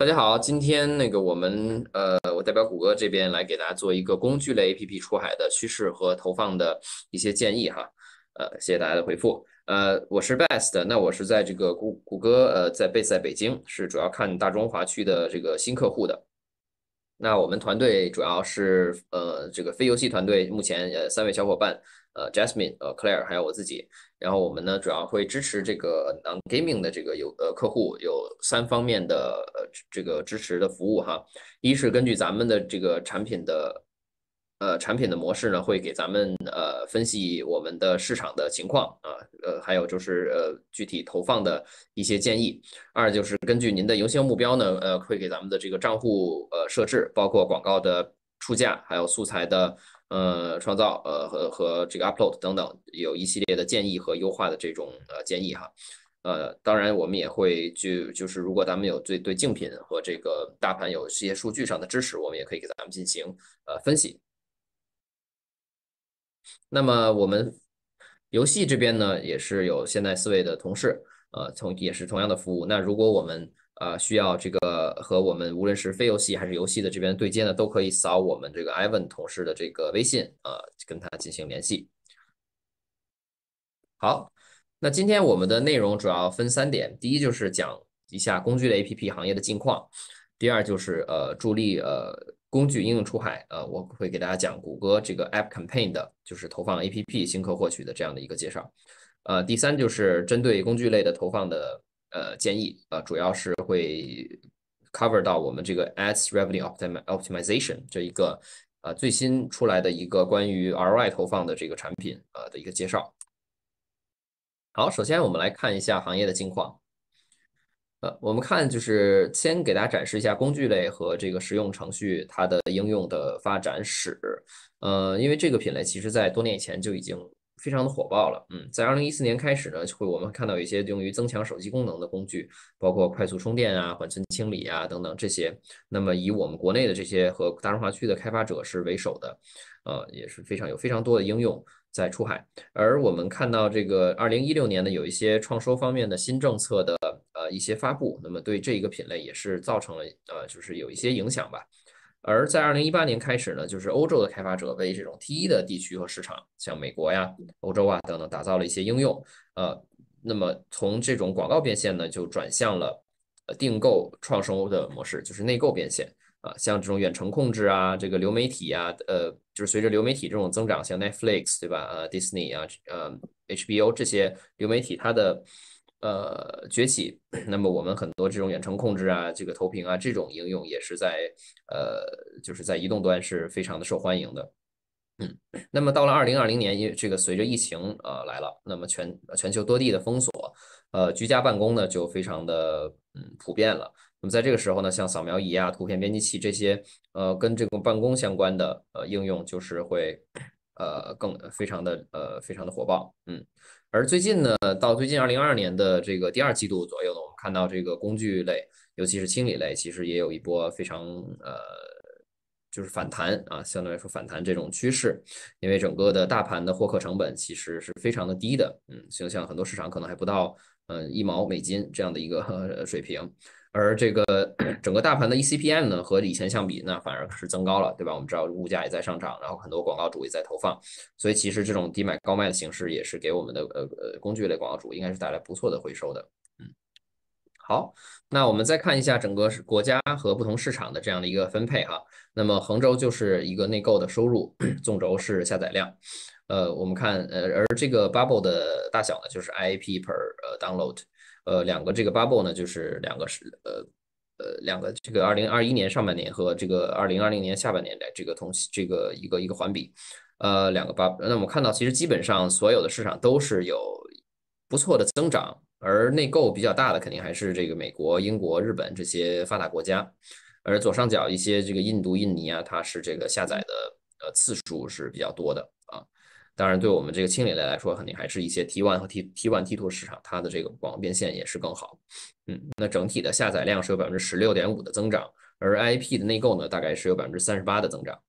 大家好，今天那个我们呃，我代表谷歌这边来给大家做一个工具类 APP 出海的趋势和投放的一些建议哈。呃，谢谢大家的回复。呃，我是 Best，那我是在这个谷谷歌呃，在 b a s e 在北京，是主要看大中华区的这个新客户的。那我们团队主要是呃，这个非游戏团队，目前呃，三位小伙伴。呃，Jasmine，呃，Claire，还有我自己，然后我们呢，主要会支持这个 non gaming 的这个有呃客户有三方面的呃这个支持的服务哈，一是根据咱们的这个产品的呃产品的模式呢，会给咱们呃分析我们的市场的情况啊，呃，还有就是呃具体投放的一些建议，二就是根据您的营销目标呢，呃，会给咱们的这个账户呃设置，包括广告的出价，还有素材的。呃，创造呃和和这个 upload 等等，有一系列的建议和优化的这种呃建议哈，呃，当然我们也会就就是如果咱们有对对竞品和这个大盘有一些数据上的支持，我们也可以给咱们进行呃分析。那么我们游戏这边呢，也是有现在四位的同事，呃，同也是同样的服务。那如果我们啊，需要这个和我们无论是非游戏还是游戏的这边对接呢，都可以扫我们这个 Ivan 同事的这个微信啊，跟他进行联系。好，那今天我们的内容主要分三点，第一就是讲一下工具类 A P P 行业的近况，第二就是呃助力呃工具应用出海，呃我会给大家讲谷歌这个 App Campaign 的就是投放 A P P 新客获取的这样的一个介绍，呃第三就是针对工具类的投放的。呃，建议呃，主要是会 cover 到我们这个 Ads Revenue Optimization 这一个呃最新出来的一个关于 ROI 投放的这个产品呃的一个介绍。好，首先我们来看一下行业的近况。呃，我们看就是先给大家展示一下工具类和这个实用程序它的应用的发展史。呃，因为这个品类其实在多年以前就已经。非常的火爆了，嗯，在二零一四年开始呢，会我们看到一些用于增强手机功能的工具，包括快速充电啊、缓存清理啊等等这些。那么以我们国内的这些和大中华区的开发者是为首的，呃，也是非常有非常多的应用在出海。而我们看到这个二零一六年呢，有一些创收方面的新政策的呃一些发布，那么对这一个品类也是造成了呃就是有一些影响吧。而在二零一八年开始呢，就是欧洲的开发者为这种 T 一的地区和市场，像美国呀、欧洲啊等等，打造了一些应用。呃，那么从这种广告变现呢，就转向了呃订购创收的模式，就是内购变现啊，像这种远程控制啊，这个流媒体啊，呃，就是随着流媒体这种增长，像 Netflix 对吧？呃，Disney 啊，呃，HBO 这些流媒体它的。呃，崛起。那么我们很多这种远程控制啊，这个投屏啊，这种应用也是在呃，就是在移动端是非常的受欢迎的。嗯，那么到了二零二零年，因为这个随着疫情呃来了，那么全全球多地的封锁，呃，居家办公呢就非常的嗯普遍了。那么在这个时候呢，像扫描仪啊、图片编辑器这些呃跟这个办公相关的呃应用，就是会呃更非常的呃非常的火爆。嗯。而最近呢，到最近二零二二年的这个第二季度左右呢，我们看到这个工具类，尤其是清理类，其实也有一波非常呃。就是反弹啊，相对来说反弹这种趋势，因为整个的大盘的获客成本其实是非常的低的，嗯，就像很多市场可能还不到嗯一毛美金这样的一个水平，而这个 整个大盘的 e c p m 呢和以前相比，那反而是增高了，对吧？我们知道物价也在上涨，然后很多广告主也在投放，所以其实这种低买高卖的形式也是给我们的呃呃工具类广告主应该是带来不错的回收的。好，那我们再看一下整个国家和不同市场的这样的一个分配哈。那么横轴就是一个内购的收入，纵轴是下载量。呃，我们看呃，而这个 bubble 的大小呢，就是 IAP per 呃 download。呃，两个这个 bubble 呢，就是两个是呃呃两个这个二零二一年上半年和这个二零二零年下半年的这个同这个一个一个环比。呃，两个 bubble，那我们看到其实基本上所有的市场都是有不错的增长。而内购比较大的肯定还是这个美国、英国、日本这些发达国家，而左上角一些这个印度、印尼啊，它是这个下载的呃次数是比较多的啊。当然，对我们这个清理类来说，肯定还是一些 T1 和 T T1 T2 市场，它的这个广告变现也是更好。嗯，那整体的下载量是有百分之十六点五的增长，而 IP 的内购呢，大概是有百分之三十八的增长。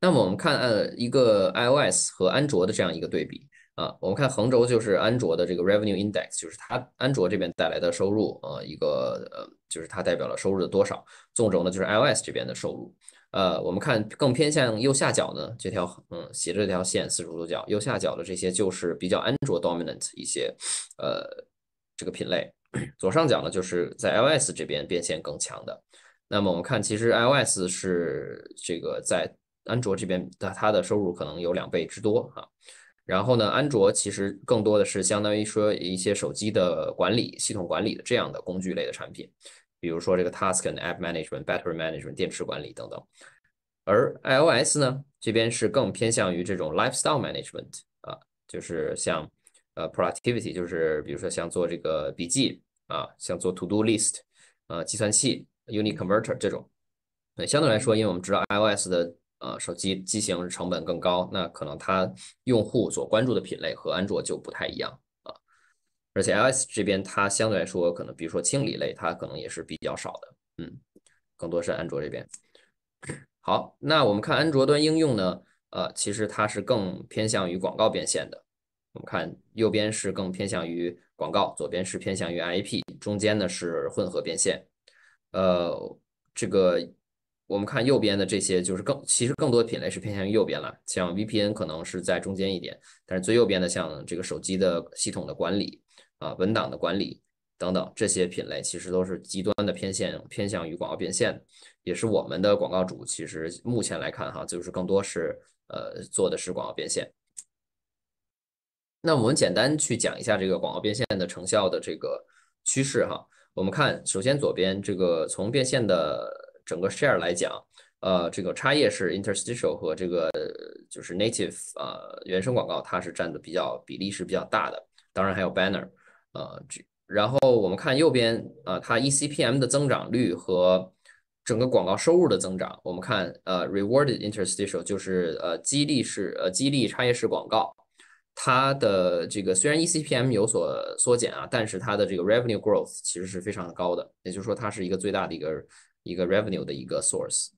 那么我们看呃一个 iOS 和安卓的这样一个对比。啊，我们看横轴就是安卓的这个 revenue index，就是它安卓这边带来的收入，呃，一个呃，就是它代表了收入的多少。纵轴呢就是 iOS 这边的收入。呃，我们看更偏向右下角呢这条，嗯，斜着这条线四十度角，右下角的这些就是比较安卓 dominant 一些，呃，这个品类。左上角呢就是在 iOS 这边变现更强的。那么我们看其实 iOS 是这个在安卓这边它它的收入可能有两倍之多啊。然后呢，安卓其实更多的是相当于说一些手机的管理系统、管理的这样的工具类的产品，比如说这个 task、app management、battery management（ 电池管理）等等。而 iOS 呢，这边是更偏向于这种 lifestyle management 啊，就是像呃 productivity，就是比如说像做这个笔记啊，像做 to do list，呃，计算器、unit converter 这种。对，相对来说，因为我们知道 iOS 的。呃，手机机型成本更高，那可能它用户所关注的品类和安卓就不太一样啊。而且 iOS 这边它相对来说可能，比如说清理类，它可能也是比较少的，嗯，更多是安卓这边。好，那我们看安卓端应用呢，呃，其实它是更偏向于广告变现的。我们看右边是更偏向于广告，左边是偏向于 IP，中间呢是混合变现，呃，这个。我们看右边的这些，就是更其实更多的品类是偏向于右边了，像 VPN 可能是在中间一点，但是最右边的像这个手机的系统的管理啊、文档的管理等等这些品类，其实都是极端的偏线，偏向于广告变现，也是我们的广告主其实目前来看哈，就是更多是呃做的是广告变现。那我们简单去讲一下这个广告变现的成效的这个趋势哈，我们看首先左边这个从变现的。整个 share 来讲，呃，这个插页式 interstitial 和这个就是 native 啊原生广告，它是占的比较比例是比较大的，当然还有 banner，呃，然后我们看右边啊，它 ecpm 的增长率和整个广告收入的增长，我们看呃 rewarded interstitial 就是呃激励式呃激励插页式广告，它的这个虽然 ecpm 有所缩减啊，但是它的这个 revenue growth 其实是非常高的，也就是说它是一个最大的一个。一个 revenue 的一个 source，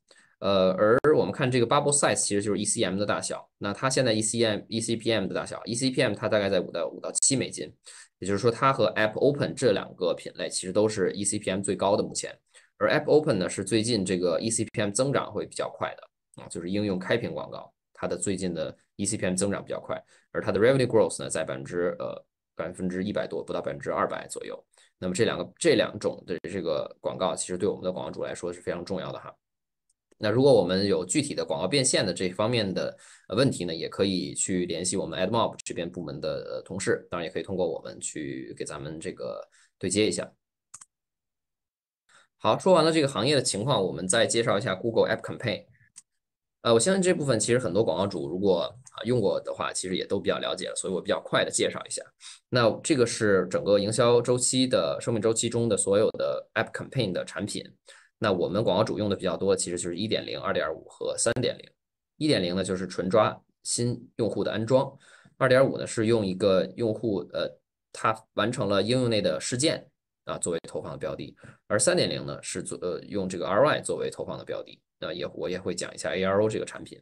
呃，而我们看这个 bubble size，其实就是 ecm 的大小。那它现在 ecm ecpm 的大小，ecpm 它大概在五到五到七美金，也就是说它和 app open 这两个品类其实都是 ecpm 最高的目前。而 app open 呢是最近这个 ecpm 增长会比较快的啊，就是应用开屏广告它的最近的 ecpm 增长比较快，而它的 revenue growth 呢在百分之呃百分之一百多，不到百分之二百左右。那么这两个这两种的这个广告，其实对我们的广告主来说是非常重要的哈。那如果我们有具体的广告变现的这方面的问题呢，也可以去联系我们 AdMob 这边部门的同事，当然也可以通过我们去给咱们这个对接一下。好，说完了这个行业的情况，我们再介绍一下 Google App Campaign。呃，我相信这部分其实很多广告主如果啊用过的话，其实也都比较了解，了，所以我比较快的介绍一下。那这个是整个营销周期的生命周期中的所有的 App Campaign 的产品。那我们广告主用的比较多，其实就是1.0、2.5和3.0。1.0呢就是纯抓新用户的安装，2.5呢是用一个用户呃他完成了应用内的事件啊作为投放的标的，而3.0呢是做呃用这个 ROI 作为投放的标的。那也我也会讲一下 ARO 这个产品，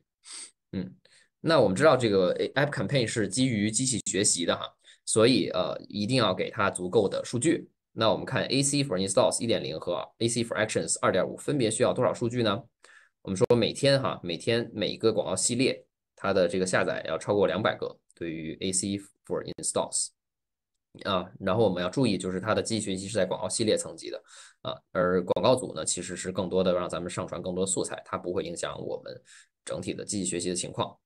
嗯，那我们知道这个 App Campaign 是基于机器学习的哈，所以呃一定要给它足够的数据。那我们看 AC for installs 一点零和 AC for actions 二点五分别需要多少数据呢？我们说每天哈，每天每个广告系列，它的这个下载要超过两百个，对于 AC for installs。啊，然后我们要注意，就是它的机器学习是在广告系列层级的啊，而广告组呢，其实是更多的让咱们上传更多素材，它不会影响我们整体的机器学习的情况。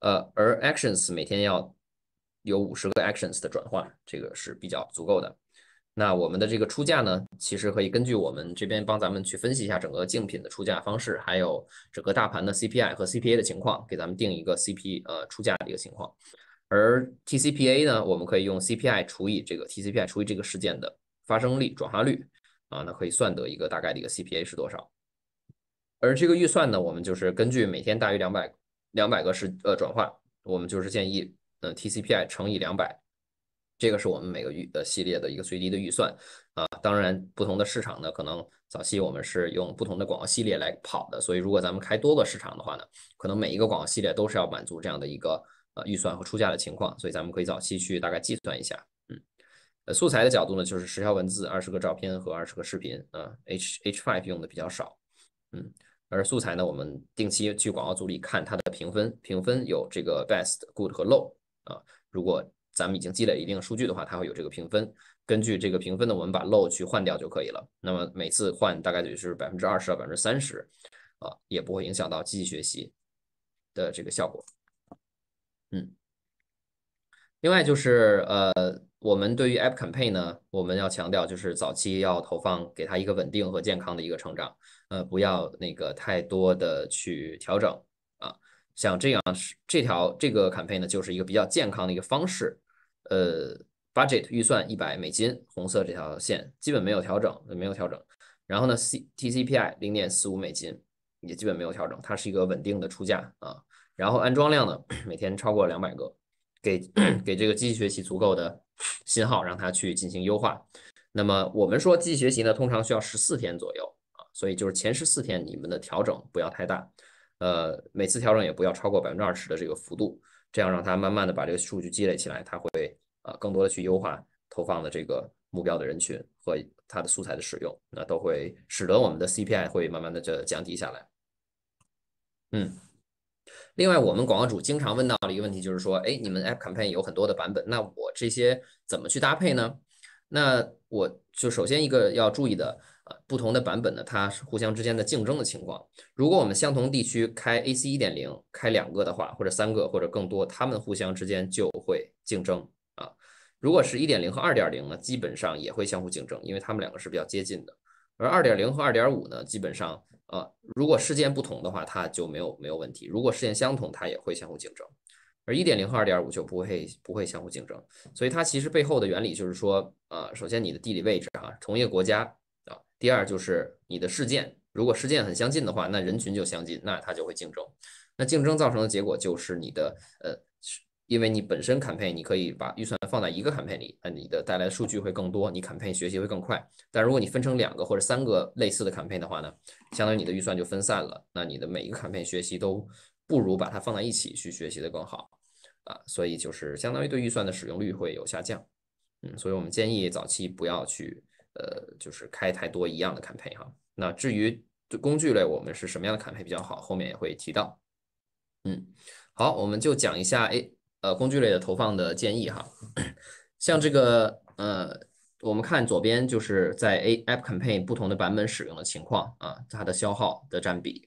呃，而 actions 每天要有五十个 actions 的转化，这个是比较足够的。那我们的这个出价呢，其实可以根据我们这边帮咱们去分析一下整个竞品的出价方式，还有整个大盘的 CPI 和 CPA 的情况，给咱们定一个 CP 呃出价的一个情况。而 TCPA 呢，我们可以用 CPI 除以这个 TCPI 除以这个事件的发生率转化率啊，那可以算得一个大概的一个 CPA 是多少。而这个预算呢，我们就是根据每天大于两百两百个是呃转化，我们就是建议嗯 TCPI 乘以两百，这个是我们每个预呃系列的一个最低的预算啊。当然，不同的市场呢，可能早期我们是用不同的广告系列来跑的，所以如果咱们开多个市场的话呢，可能每一个广告系列都是要满足这样的一个。呃，预算和出价的情况，所以咱们可以早期去大概计算一下。嗯，呃，素材的角度呢，就是十条文字、二十个照片和二十个视频。啊，H H five 用的比较少。嗯，而素材呢，我们定期去广告组里看它的评分，评分有这个 best、good 和 low。啊，如果咱们已经积累一定数据的话，它会有这个评分。根据这个评分呢，我们把 low 去换掉就可以了。那么每次换大概就是百分之二十到百分之三十，啊，也不会影响到机器学习的这个效果。嗯，另外就是呃，我们对于 App Campaign 呢，我们要强调就是早期要投放，给它一个稳定和健康的一个成长，呃，不要那个太多的去调整啊。像这样这条这个 Campaign 呢，就是一个比较健康的一个方式。呃，Budget 预算一百美金，红色这条线基本没有调整，没有调整。然后呢，C T C P I 零点四五美金也基本没有调整，它是一个稳定的出价啊。然后安装量呢，每天超过两百个，给给这个机器学习足够的信号，让它去进行优化。那么我们说机器学习呢，通常需要十四天左右啊，所以就是前十四天你们的调整不要太大，呃，每次调整也不要超过百分之二十的这个幅度，这样让它慢慢的把这个数据积累起来，它会啊更多的去优化投放的这个目标的人群和它的素材的使用，那都会使得我们的 CPI 会慢慢的就降低下来。嗯。另外，我们广告主经常问到的一个问题就是说，哎，你们 App Campaign 有很多的版本，那我这些怎么去搭配呢？那我就首先一个要注意的，呃，不同的版本呢，它互相之间的竞争的情况。如果我们相同地区开 A C 一点零，开两个的话，或者三个或者更多，它们互相之间就会竞争啊。如果是1.0和2.0呢，基本上也会相互竞争，因为它们两个是比较接近的。而2.0和2.5呢，基本上。呃，如果事件不同的话，它就没有没有问题；如果事件相同，它也会相互竞争。而一点零和二点五就不会不会相互竞争。所以它其实背后的原理就是说，呃，首先你的地理位置啊，同一个国家啊；第二就是你的事件，如果事件很相近的话，那人群就相近，那它就会竞争。那竞争造成的结果就是你的呃。因为你本身 campaign，你可以把预算放在一个 campaign 里，那你的带来的数据会更多，你 campaign 学习会更快。但如果你分成两个或者三个类似的 campaign 的话呢，相当于你的预算就分散了，那你的每一个 campaign 学习都不如把它放在一起去学习的更好啊，所以就是相当于对预算的使用率会有下降。嗯，所以我们建议早期不要去呃，就是开太多一样的 campaign 哈。那至于工具类我们是什么样的 campaign 比较好，后面也会提到。嗯，好，我们就讲一下哎。呃，工具类的投放的建议哈，像这个呃，我们看左边就是在 A App Campaign 不同的版本使用的情况啊，它的消耗的占比。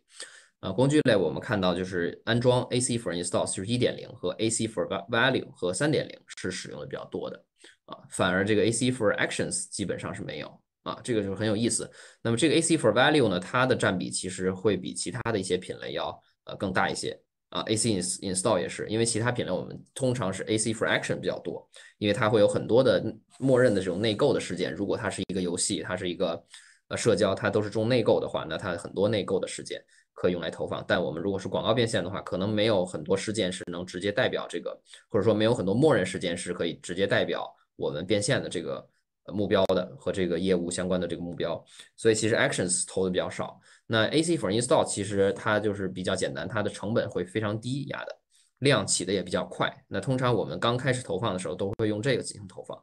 呃，工具类我们看到就是安装 AC for installs 是1.0和 AC for value 和3.0是使用的比较多的啊，反而这个 AC for actions 基本上是没有啊，这个就是很有意思。那么这个 AC for value 呢，它的占比其实会比其他的一些品类要呃更大一些。啊，A C install 也是，因为其他品类我们通常是 A C for action 比较多，因为它会有很多的默认的这种内购的事件。如果它是一个游戏，它是一个呃社交，它都是重内购的话，那它很多内购的事件可以用来投放。但我们如果是广告变现的话，可能没有很多事件是能直接代表这个，或者说没有很多默认事件是可以直接代表我们变现的这个。目标的和这个业务相关的这个目标，所以其实 actions 投的比较少。那 ac for install 其实它就是比较简单，它的成本会非常低，压的量起的也比较快。那通常我们刚开始投放的时候都会用这个进行投放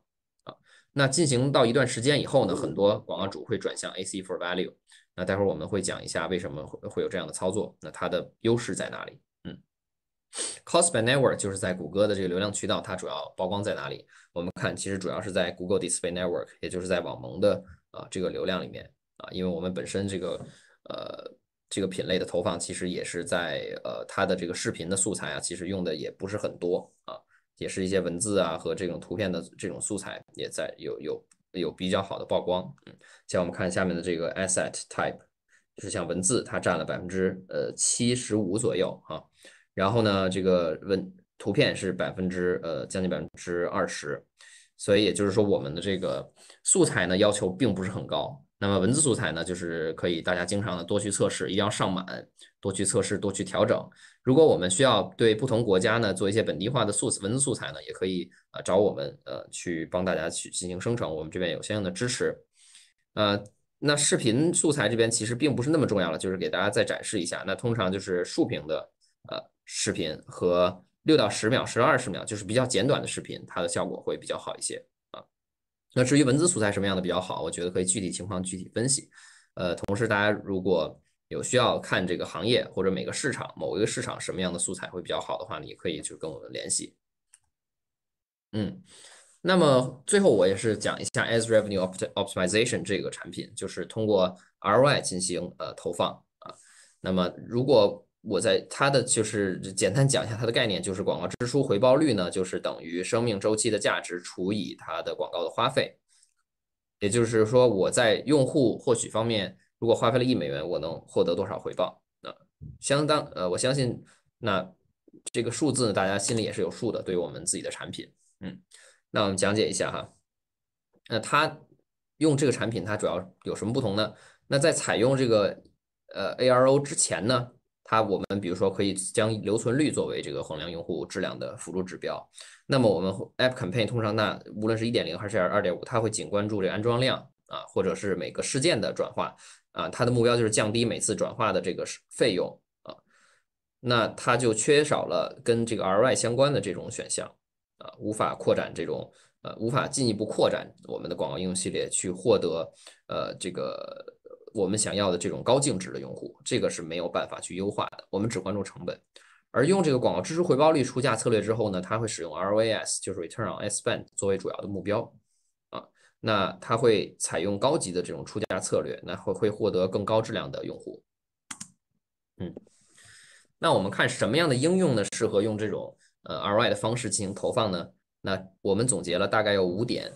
啊。那进行到一段时间以后呢，很多广告主会转向 ac for value。那待会儿我们会讲一下为什么会会有这样的操作，那它的优势在哪里？c o s p l a y Network 就是在谷歌的这个流量渠道，它主要曝光在哪里？我们看，其实主要是在 Google Display Network，也就是在网盟的啊这个流量里面啊。因为我们本身这个呃这个品类的投放，其实也是在呃它的这个视频的素材啊，其实用的也不是很多啊，也是一些文字啊和这种图片的这种素材也在有有有比较好的曝光。嗯，像我们看下面的这个 Asset Type，就是像文字，它占了百分之呃七十五左右啊。然后呢，这个文图片是百分之呃将近百分之二十，所以也就是说我们的这个素材呢要求并不是很高。那么文字素材呢，就是可以大家经常的多去测试，一定要上满，多去测试，多去调整。如果我们需要对不同国家呢做一些本地化的素文字素材呢，也可以啊找我们呃去帮大家去进行生成，我们这边有相应的支持。呃，那视频素材这边其实并不是那么重要了，就是给大家再展示一下。那通常就是竖屏的呃。视频和六到十秒、十到二十秒，就是比较简短的视频，它的效果会比较好一些啊。那至于文字素材什么样的比较好，我觉得可以具体情况具体分析。呃，同时大家如果有需要看这个行业或者每个市场某一个市场什么样的素材会比较好的话，你可以就跟我们联系。嗯，那么最后我也是讲一下 AS Revenue Optimization 这个产品，就是通过 ROY 进行呃投放啊。那么如果我在它的就是简单讲一下它的概念，就是广告支出回报率呢，就是等于生命周期的价值除以它的广告的花费，也就是说，我在用户获取方面如果花费了一美元，我能获得多少回报？那相当呃，我相信那这个数字大家心里也是有数的，对于我们自己的产品，嗯，那我们讲解一下哈，那它用这个产品它主要有什么不同呢？那在采用这个呃 A R O 之前呢？它我们比如说可以将留存率作为这个衡量用户质量的辅助指标。那么我们 App Campaign 通常呢，无论是一点零还是二点五，它会仅关注这个安装量啊，或者是每个事件的转化啊，它的目标就是降低每次转化的这个费用啊。那它就缺少了跟这个 RY 相关的这种选项啊，无法扩展这种呃，无法进一步扩展我们的广告应用系列去获得呃这个。我们想要的这种高净值的用户，这个是没有办法去优化的。我们只关注成本，而用这个广告支出回报率出价策略之后呢，它会使用 RAS，就是 Return on Spend 作为主要的目标啊。那它会采用高级的这种出价策略，那会会获得更高质量的用户。嗯，那我们看什么样的应用呢适合用这种呃 Ry 的方式进行投放呢？那我们总结了大概有五点。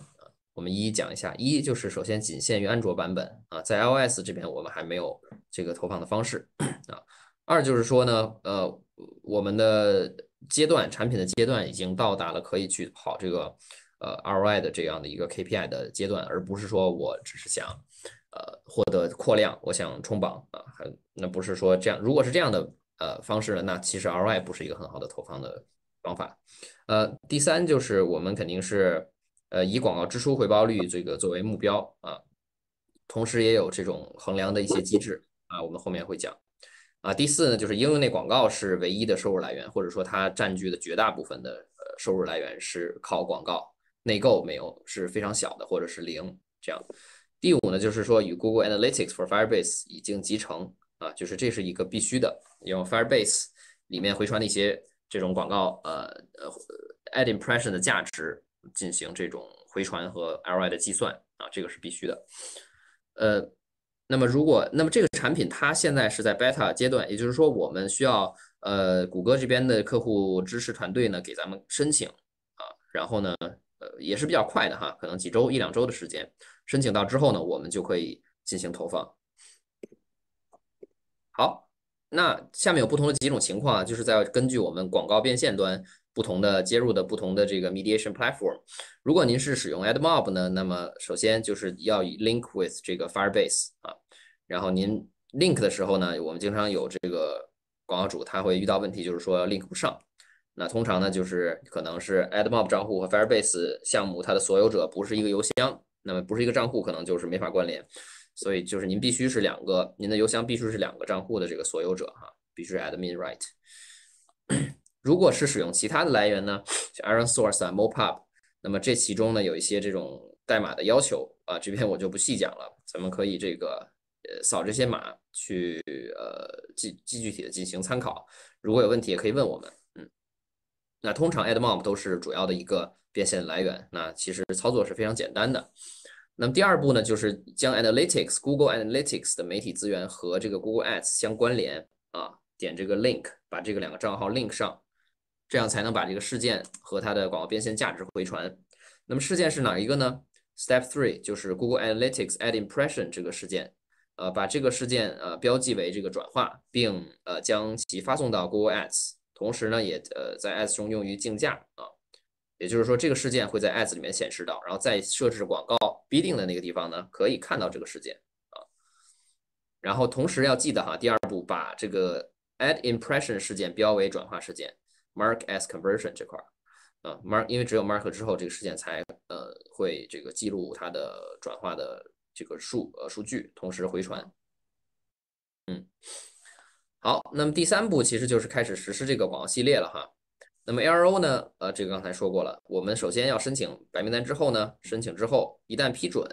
我们一一讲一下：一就是首先仅限于安卓版本啊，在 iOS 这边我们还没有这个投放的方式 啊。二就是说呢，呃，我们的阶段产品的阶段已经到达了可以去跑这个呃 ROI 的这样的一个 KPI 的阶段，而不是说我只是想呃获得扩量，我想冲榜啊，还那不是说这样。如果是这样的呃方式呢，那其实 ROI 不是一个很好的投放的方法。呃，第三就是我们肯定是。呃，以广告支出回报率这个作为目标啊，同时也有这种衡量的一些机制啊，我们后面会讲啊。第四呢，就是应用内广告是唯一的收入来源，或者说它占据的绝大部分的呃收入来源是靠广告内购没有是非常小的或者是零这样。第五呢，就是说与 Google Analytics for Firebase 已经集成啊，就是这是一个必须的，因为 Firebase 里面回传那些这种广告呃呃 ad impression 的价值。进行这种回传和 L I 的计算啊，这个是必须的。呃，那么如果那么这个产品它现在是在 beta 阶段，也就是说我们需要呃谷歌这边的客户支持团队呢给咱们申请啊，然后呢呃也是比较快的哈，可能几周一两周的时间申请到之后呢，我们就可以进行投放。好，那下面有不同的几种情况啊，就是在根据我们广告变现端。不同的接入的不同的这个 mediation platform，如果您是使用 AdMob 呢，那么首先就是要 link with 这个 Firebase 啊，然后您 link 的时候呢，我们经常有这个广告主他会遇到问题，就是说 link 不上，那通常呢就是可能是 AdMob 账户和 Firebase 项目它的所有者不是一个邮箱，那么不是一个账户，可能就是没法关联，所以就是您必须是两个您的邮箱必须是两个账户的这个所有者哈，必须是 admin right。如果是使用其他的来源呢，像 Iron Source 啊、m o p u b 那么这其中呢有一些这种代码的要求啊，这边我就不细讲了，咱们可以这个呃扫这些码去呃，具具具体的进行参考。如果有问题也可以问我们，嗯，那通常 AdMob 都是主要的一个变现来源，那其实操作是非常简单的。那么第二步呢，就是将 Analytics、Google Analytics 的媒体资源和这个 Google Ads 相关联啊，点这个 Link，把这个两个账号 Link 上。这样才能把这个事件和它的广告变现价值回传。那么事件是哪一个呢？Step three 就是 Google Analytics Ad impression 这个事件，呃，把这个事件呃标记为这个转化，并呃将其发送到 Google Ads，同时呢也呃在 Ads 中用于竞价啊。也就是说这个事件会在 Ads 里面显示到，然后在设置广告 Bidding 的那个地方呢可以看到这个事件啊。然后同时要记得哈，第二步把这个 Ad impression 事件标为转化事件。Mark as conversion 这块儿，啊，Mark，因为只有 Mark 之后，这个事件才呃会这个记录它的转化的这个数呃数据，同时回传。嗯，好，那么第三步其实就是开始实施这个广告系列了哈。那么 LRO 呢，呃，这个刚才说过了，我们首先要申请白名单之后呢，申请之后一旦批准，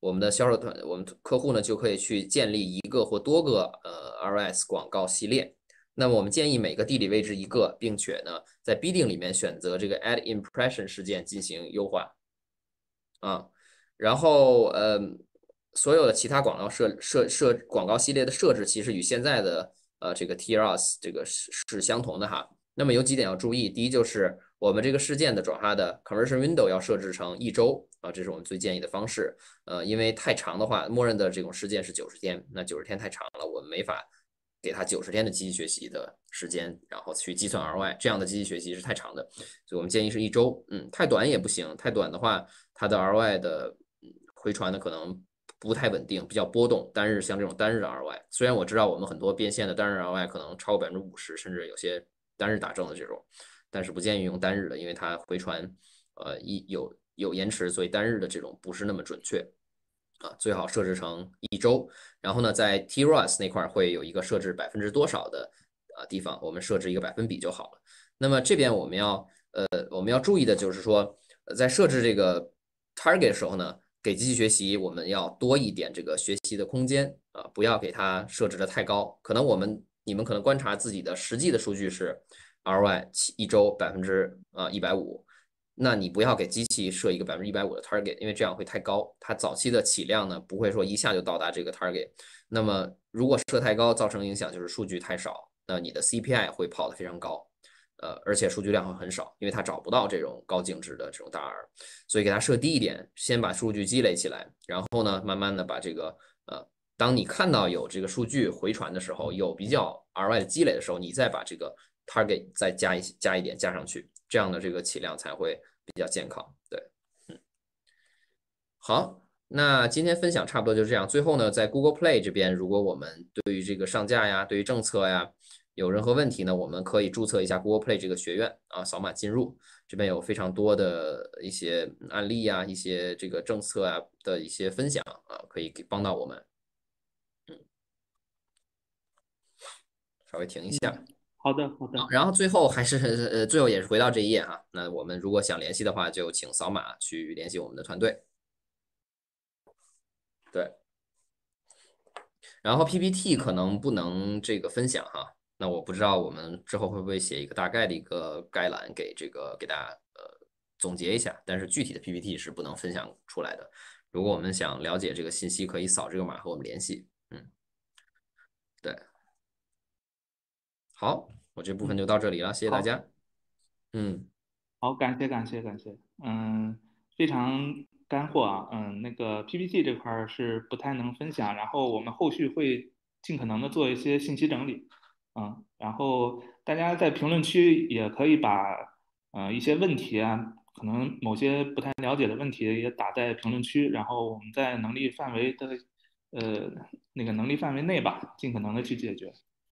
我们的销售团我们客户呢就可以去建立一个或多个呃 ROS 广告系列。那么我们建议每个地理位置一个，并且呢，在 bidding 里面选择这个 add impression 事件进行优化，啊，然后呃，所有的其他广告设设设广告系列的设置其实与现在的呃这个 T R S 这个是是相同的哈。那么有几点要注意，第一就是我们这个事件的转化的 conversion window 要设置成一周啊，这是我们最建议的方式，呃，因为太长的话，默认的这种事件是九十天，那九十天太长了，我们没法。给他九十天的机器学习的时间，然后去计算 ROI，这样的机器学习是太长的，所以我们建议是一周，嗯，太短也不行，太短的话，它的 ROI 的回传的可能不太稳定，比较波动。单日像这种单日的 ROI，虽然我知道我们很多变现的单日 ROI 可能超过百分之五十，甚至有些单日打正的这种，但是不建议用单日的，因为它回传，呃，一有有延迟，所以单日的这种不是那么准确，啊，最好设置成一周。然后呢，在 T_ROS 那块儿会有一个设置百分之多少的啊地方，我们设置一个百分比就好了。那么这边我们要呃，我们要注意的就是说，在设置这个 target 的时候呢，给机器学习我们要多一点这个学习的空间啊，不要给它设置的太高。可能我们你们可能观察自己的实际的数据是 RY 七一周百分之啊一百五。那你不要给机器设一个百分之一百五的 target，因为这样会太高。它早期的起量呢，不会说一下就到达这个 target。那么如果设太高，造成影响就是数据太少，那你的 CPI 会跑得非常高。呃，而且数据量会很少，因为它找不到这种高净值的这种大 R。所以给它设低一点，先把数据积累起来，然后呢，慢慢的把这个，呃，当你看到有这个数据回传的时候，有比较 r y 的积累的时候，你再把这个 target 再加一加一点加上去。这样的这个起量才会比较健康，对，嗯，好，那今天分享差不多就这样。最后呢，在 Google Play 这边，如果我们对于这个上架呀，对于政策呀有任何问题呢，我们可以注册一下 Google Play 这个学院啊，扫码进入，这边有非常多的一些案例呀，一些这个政策啊的一些分享啊，可以给帮到我们。嗯，稍微停一下。好的，好的。然后最后还是呃，最后也是回到这一页啊。那我们如果想联系的话，就请扫码去联系我们的团队。对。然后 PPT 可能不能这个分享哈。那我不知道我们之后会不会写一个大概的一个概览给这个给大家呃总结一下，但是具体的 PPT 是不能分享出来的。如果我们想了解这个信息，可以扫这个码和我们联系。嗯，对。好，我这部分就到这里了，谢谢大家。嗯，好，感谢感谢感谢，嗯，非常干货啊，嗯，那个 PPT 这块儿是不太能分享，然后我们后续会尽可能的做一些信息整理，嗯，然后大家在评论区也可以把呃一些问题啊，可能某些不太了解的问题也打在评论区，然后我们在能力范围的呃那个能力范围内吧，尽可能的去解决。